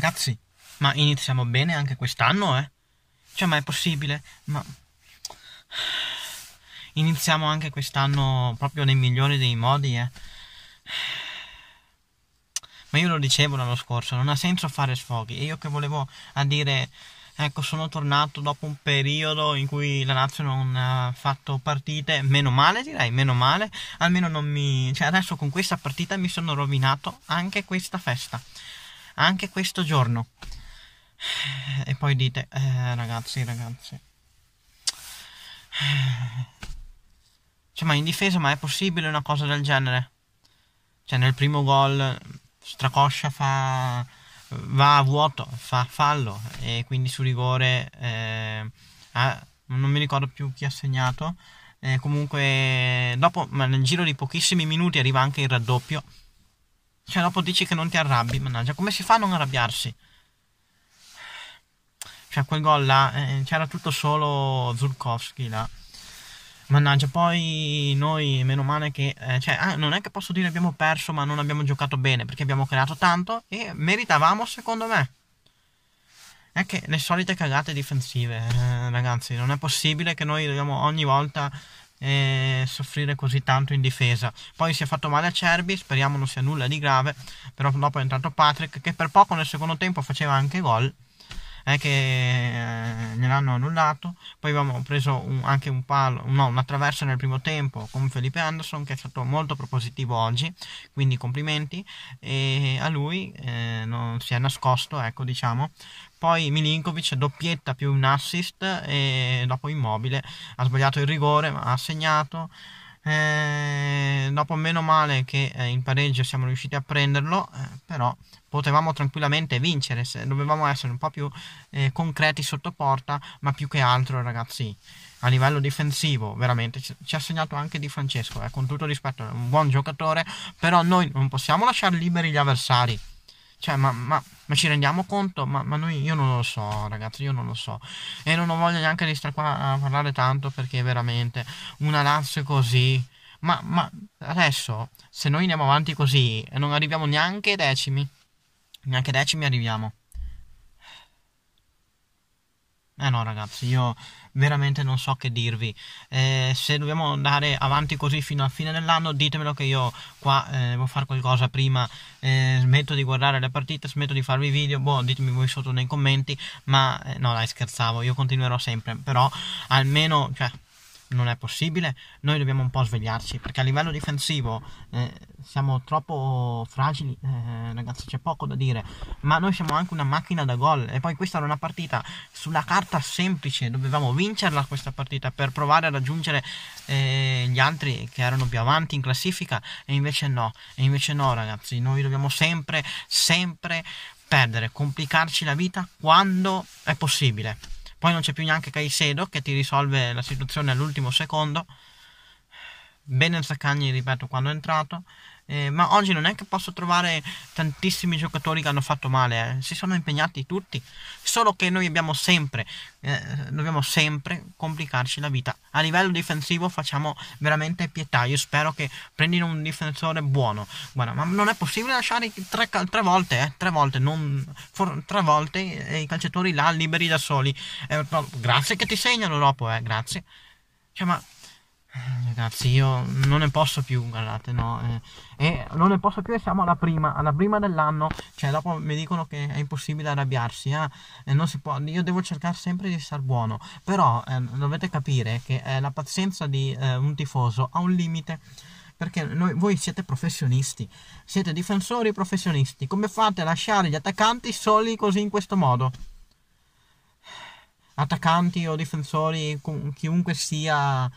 Ragazzi, ma iniziamo bene anche quest'anno, eh? Cioè, ma è possibile? Ma... Iniziamo anche quest'anno proprio nei migliori dei modi, eh? Ma io lo dicevo l'anno scorso, non ha senso fare sfoghi. E io che volevo a dire, ecco, sono tornato dopo un periodo in cui la Lazio non ha fatto partite, meno male direi, meno male. Almeno non mi... Cioè, adesso con questa partita mi sono rovinato anche questa festa anche questo giorno. E poi dite, eh, ragazzi, ragazzi. Cioè, ma in difesa, ma è possibile una cosa del genere? Cioè, nel primo gol eh, Stracoscia fa, va a vuoto, fa fallo e quindi su rigore... Eh, ah, non mi ricordo più chi ha segnato. Eh, comunque, dopo, nel giro di pochissimi minuti arriva anche il raddoppio cioè dopo dici che non ti arrabbi, mannaggia, come si fa a non arrabbiarsi? Cioè quel gol là, eh, c'era tutto solo Zurkowski là. Mannaggia, poi noi, meno male che... Eh, cioè, ah, non è che posso dire abbiamo perso, ma non abbiamo giocato bene, perché abbiamo creato tanto e meritavamo, secondo me. È che le solite cagate difensive, eh, ragazzi, non è possibile che noi dobbiamo ogni volta e soffrire così tanto in difesa. Poi si è fatto male a Cerbi, speriamo non sia nulla di grave, però dopo è entrato Patrick che per poco nel secondo tempo faceva anche gol è che eh, gliel'hanno annullato. Poi abbiamo preso un, anche un palo, no, una traversa nel primo tempo con Felipe Anderson che è stato molto propositivo oggi, quindi complimenti. E a lui eh, non si è nascosto, ecco diciamo. Poi Milinkovic doppietta più un assist e dopo Immobile ha sbagliato il rigore ma ha segnato. Eh, dopo meno male che eh, in pareggio siamo riusciti a prenderlo, eh, però potevamo tranquillamente vincere, se, dovevamo essere un po' più eh, concreti sotto porta, ma più che altro ragazzi a livello difensivo veramente ci, ci ha segnato anche Di Francesco, eh, con tutto rispetto è un buon giocatore, però noi non possiamo lasciare liberi gli avversari. Cioè, ma, ma, ma ci rendiamo conto? Ma, ma, noi, io non lo so, ragazzi, io non lo so. E non ho voglia neanche di stare qua a parlare tanto perché veramente una Lazio così. Ma, ma adesso, se noi andiamo avanti così, e non arriviamo neanche ai decimi. Neanche ai decimi arriviamo. Eh no ragazzi, io veramente non so che dirvi. Eh, se dobbiamo andare avanti così fino alla fine dell'anno, ditemelo che io qua eh, devo fare qualcosa prima, eh, smetto di guardare le partite, smetto di farvi video, boh, ditemi voi sotto nei commenti, ma eh, no dai scherzavo, io continuerò sempre, però almeno... Cioè, non è possibile, noi dobbiamo un po' svegliarci perché a livello difensivo eh, siamo troppo fragili, eh, ragazzi c'è poco da dire, ma noi siamo anche una macchina da gol e poi questa era una partita sulla carta semplice, dovevamo vincerla questa partita per provare a raggiungere eh, gli altri che erano più avanti in classifica e invece no, e invece no ragazzi, noi dobbiamo sempre, sempre perdere, complicarci la vita quando è possibile. Poi non c'è più neanche Caicedo che ti risolve la situazione all'ultimo secondo bene Zaccagni, ripeto, quando è entrato. Eh, ma oggi non è che posso trovare tantissimi giocatori che hanno fatto male, eh. si sono impegnati tutti, solo che noi abbiamo sempre, eh, dobbiamo sempre complicarci la vita. A livello difensivo facciamo veramente pietà, io spero che prendino un difensore buono, Guarda, ma non è possibile lasciare tre, tre volte, eh, tre volte, non, for, tre volte eh, i calciatori là liberi da soli. No, eh, grazie che ti segnano dopo, grazie. Cioè, ma eh, ragazzi, io non ne posso più, guardate, no. Eh, eh, non ne posso più siamo alla prima, alla prima dell'anno. Cioè, dopo mi dicono che è impossibile arrabbiarsi, eh? non si può, io devo cercare sempre di star buono. Però ehm, dovete capire che eh, la pazienza di eh, un tifoso ha un limite perché noi, voi siete professionisti, siete difensori professionisti, come fate a lasciare gli attaccanti soli così in questo modo? Attaccanti o difensori, chiunque sia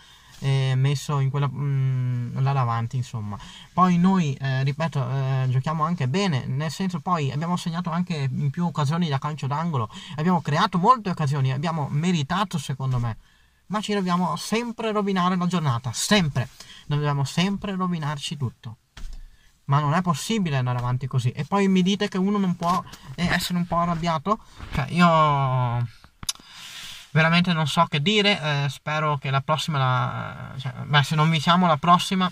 eh, messo in quella mh, mm, là davanti insomma poi noi eh, ripeto eh, giochiamo anche bene nel senso poi abbiamo segnato anche in più occasioni da calcio d'angolo abbiamo creato molte occasioni abbiamo meritato secondo me ma ci dobbiamo sempre rovinare la giornata sempre dobbiamo sempre rovinarci tutto ma non è possibile andare avanti così e poi mi dite che uno non può eh, essere un po' arrabbiato cioè io veramente non so che dire, eh, spero che la prossima, la, cioè, beh, se non vinciamo la prossima,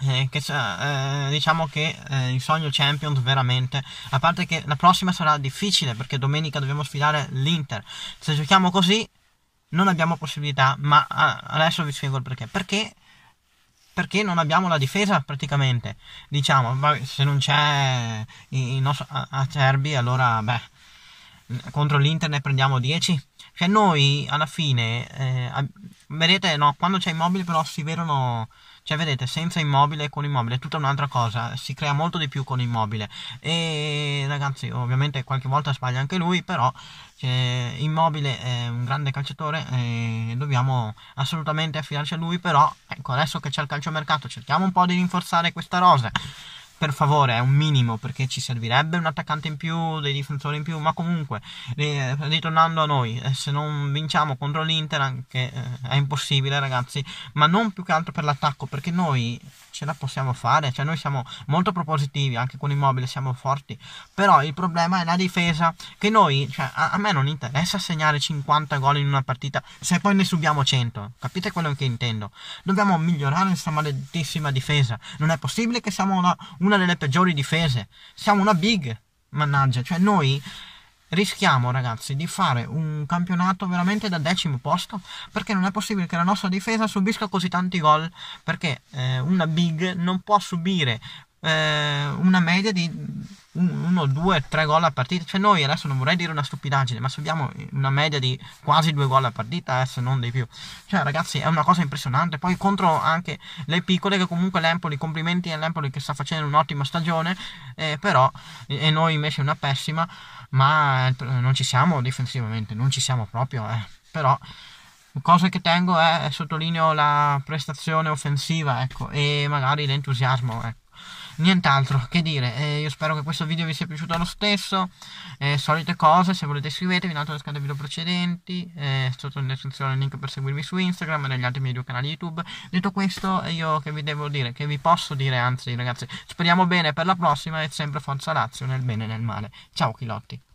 eh, che, eh, diciamo che eh, il sogno Champions veramente a parte che la prossima sarà difficile perché domenica dobbiamo sfidare l'Inter se giochiamo così non abbiamo possibilità ma ah, adesso vi spiego il perché perché perché non abbiamo la difesa praticamente diciamo se non c'è il nostro acerbi allora beh contro l'Inter ne prendiamo 10? Cioè noi alla fine, eh, vedete, no, quando c'è immobile però si vedono, cioè vedete, senza immobile e con immobile è tutta un'altra cosa, si crea molto di più con immobile. E ragazzi, ovviamente qualche volta sbaglia anche lui, però cioè, immobile è un grande calciatore e dobbiamo assolutamente affidarci a lui, però ecco, adesso che c'è il calciomercato cerchiamo un po' di rinforzare questa rosa per favore, è un minimo perché ci servirebbe un attaccante in più, dei difensori in più, ma comunque, ritornando a noi, eh, se non vinciamo contro l'Inter, anche, eh, è impossibile ragazzi, ma non più che altro per l'attacco, perché noi ce la possiamo fare, cioè noi siamo molto propositivi, anche con Immobile siamo forti, però il problema è la difesa, che noi, cioè, a, a me non interessa segnare 50 gol in una partita se poi ne subiamo 100, capite quello che intendo? Dobbiamo migliorare questa maledettissima difesa, non è possibile che siamo una, una una delle peggiori difese. Siamo una big, mannaggia. Cioè noi rischiamo, ragazzi, di fare un campionato veramente da decimo posto perché non è possibile che la nostra difesa subisca così tanti gol perché eh, una big non può subire eh, una media di 1, 2, 3 gol a partita. Cioè, noi adesso non vorrei dire una stupidaggine, ma subiamo una media di quasi 2 gol a partita, eh, se non di più. Cioè, ragazzi, è una cosa impressionante. Poi contro anche le piccole, che comunque l'Empoli, complimenti all'Empoli che sta facendo un'ottima stagione, eh, però, e noi invece una pessima, ma eh, non ci siamo difensivamente, non ci siamo proprio, eh. però cosa che tengo è, eh, sottolineo la prestazione offensiva ecco, e magari l'entusiasmo ecco nient'altro che dire eh, io spero che questo video vi sia piaciuto lo stesso eh, solite cose se volete iscrivetevi in altro alla scheda video precedenti eh, sotto in descrizione il link per seguirmi su Instagram e negli altri miei due canali YouTube detto questo io che vi devo dire che vi posso dire anzi ragazzi speriamo bene per la prossima e sempre forza Lazio nel bene e nel male ciao Chilotti